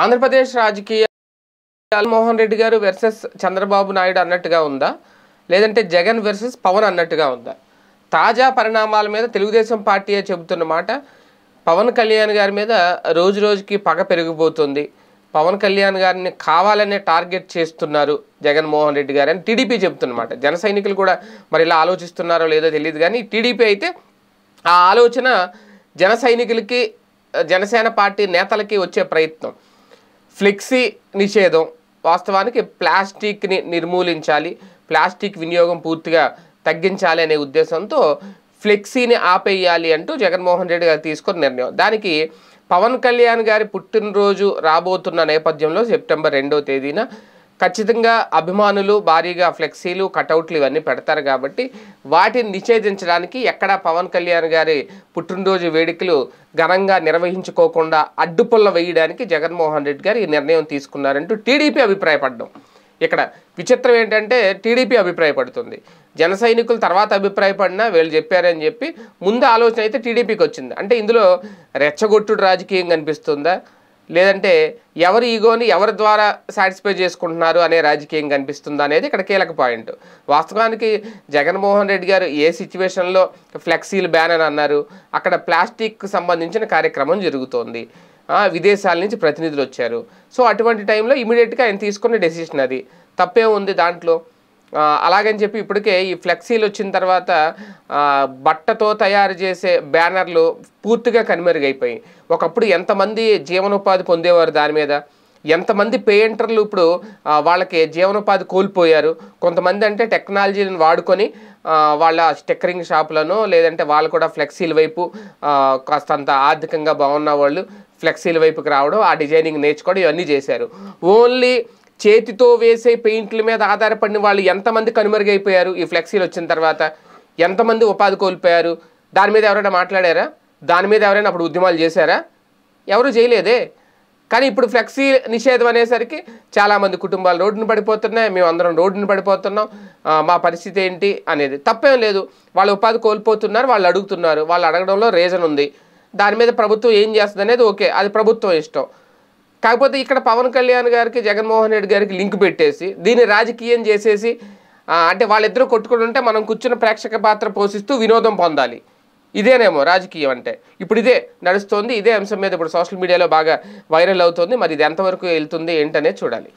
ఆంధ్రప్రదేశ్ రాజకీయ జగన్మోహన్ రెడ్డి గారు వెర్సెస్ చంద్రబాబు నాయుడు అన్నట్టుగా ఉందా లేదంటే జగన్ వెర్సెస్ పవన్ అన్నట్టుగా ఉందా తాజా పరిణామాల మీద తెలుగుదేశం పార్టీయే చెబుతున్న మాట పవన్ కళ్యాణ్ గారి మీద రోజు రోజుకి పగ పెరిగిపోతుంది పవన్ కళ్యాణ్ గారిని కావాలనే టార్గెట్ చేస్తున్నారు జగన్మోహన్ రెడ్డి గారు అని టీడీపీ చెబుతున్నమాట జన సైనికులు కూడా మరి ఇలా ఆలోచిస్తున్నారో లేదో తెలియదు కానీ టీడీపీ అయితే ఆ ఆలోచన జన సైనికులకి జనసేన పార్టీ నేతలకి వచ్చే ప్రయత్నం ఫ్లెక్సీ నిషేధం వాస్తవానికి ప్లాస్టిక్ని నిర్మూలించాలి ప్లాస్టిక్ వినియోగం పూర్తిగా తగ్గించాలి అనే ఉద్దేశంతో ఫ్లెక్సీని ఆపేయాలి అంటూ జగన్మోహన్ రెడ్డి గారు తీసుకున్న నిర్ణయం దానికి పవన్ కళ్యాణ్ గారి పుట్టినరోజు రాబోతున్న నేపథ్యంలో సెప్టెంబర్ రెండో తేదీన ఖచ్చితంగా అభిమానులు భారీగా ఫ్లెక్సీలు కటౌట్లు ఇవన్నీ పెడతారు కాబట్టి వాటిని నిషేధించడానికి ఎక్కడా పవన్ కళ్యాణ్ గారి పుట్టినరోజు వేడుకలు ఘనంగా నిర్వహించుకోకుండా అడ్డుపుల్ల వేయడానికి జగన్మోహన్ రెడ్డి గారు ఈ నిర్ణయం తీసుకున్నారంటూ టీడీపీ అభిప్రాయపడ్డం ఇక్కడ విచిత్రం ఏంటంటే టీడీపీ అభిప్రాయపడుతుంది జన సైనికులు తర్వాత అభిప్రాయపడినా వీళ్ళు చెప్పారని చెప్పి ముందు ఆలోచన అయితే టీడీపీకి వచ్చింది అంటే ఇందులో రెచ్చగొట్టుడు రాజకీయం కనిపిస్తుందా లేదంటే ఎవరి ఈగోని ఎవరి ద్వారా సాటిస్ఫై చేసుకుంటున్నారు అనే రాజకీయం కనిపిస్తుంది అనేది ఇక్కడ కీలక పాయింట్ వాస్తవానికి జగన్మోహన్ రెడ్డి గారు ఏ సిచ్యువేషన్లో ఫ్లెక్సీలు బ్యాన్ అని అన్నారు అక్కడ ప్లాస్టిక్ సంబంధించిన కార్యక్రమం జరుగుతోంది విదేశాల నుంచి ప్రతినిధులు వచ్చారు సో అటువంటి టైంలో ఇమీడియట్గా ఆయన తీసుకున్న డెసిషన్ అది తప్పే ఉంది దాంట్లో అలాగని చెప్పి ఇప్పటికే ఈ ఫ్లెక్సీలు వచ్చిన తర్వాత బట్టతో తయారు చేసే బ్యానర్లు పూర్తిగా కనుమరుగైపోయి ఒకప్పుడు ఎంతమంది జీవనోపాధి పొందేవారు దాని మీద ఎంతమంది పెయింటర్లు ఇప్పుడు వాళ్ళకి జీవనోపాధి కోల్పోయారు కొంతమంది అంటే టెక్నాలజీలను వాడుకొని వాళ్ళ స్టిక్కరింగ్ షాపులను లేదంటే వాళ్ళు కూడా ఫ్లెక్సీల వైపు కాస్తంత ఆర్థికంగా బాగున్న వాళ్ళు ఫ్లెక్సీల వైపుకి రావడం ఆ డిజైనింగ్ నేర్చుకోవడం ఇవన్నీ చేశారు ఓన్లీ చేతితో వేసే పెయింట్ల మీద ఆధారపడిన వాళ్ళు ఎంతమంది కనుమరుగైపోయారు ఈ ఫ్లెక్సీలు వచ్చిన తర్వాత ఎంతమంది ఉపాధి కోల్పోయారు దాని మీద ఎవరైనా మాట్లాడారా దాని మీద ఎవరైనా అప్పుడు ఉద్యమాలు చేశారా ఎవరు చేయలేదే కానీ ఇప్పుడు ఫ్లెక్సీ నిషేధం అనేసరికి చాలామంది కుటుంబాలు రోడ్డును పడిపోతున్నాయి మేము అందరం రోడ్డును పడిపోతున్నాం మా పరిస్థితి ఏంటి అనేది తప్పేం లేదు వాళ్ళు ఉపాధి కోల్పోతున్నారు వాళ్ళు అడుగుతున్నారు వాళ్ళు అడగడంలో రీజన్ ఉంది దాని మీద ప్రభుత్వం ఏం చేస్తుంది అనేది ఓకే అది ప్రభుత్వం ఇష్టం కాకపోతే ఇక్కడ పవన్ కళ్యాణ్ గారికి జగన్మోహన్ రెడ్డి గారికి లింక్ పెట్టేసి దీన్ని రాజకీయం చేసేసి అంటే వాళ్ళిద్దరూ కొట్టుకుని ఉంటే మనం కూర్చున్న ప్రేక్షక పాత్ర పోషిస్తూ వినోదం పొందాలి ఇదేనేమో రాజకీయం అంటే ఇప్పుడు ఇదే నడుస్తోంది ఇదే అంశం మీద ఇప్పుడు సోషల్ మీడియాలో బాగా వైరల్ అవుతుంది మరి ఇది ఎంతవరకు వెళ్తుంది ఏంటనే చూడాలి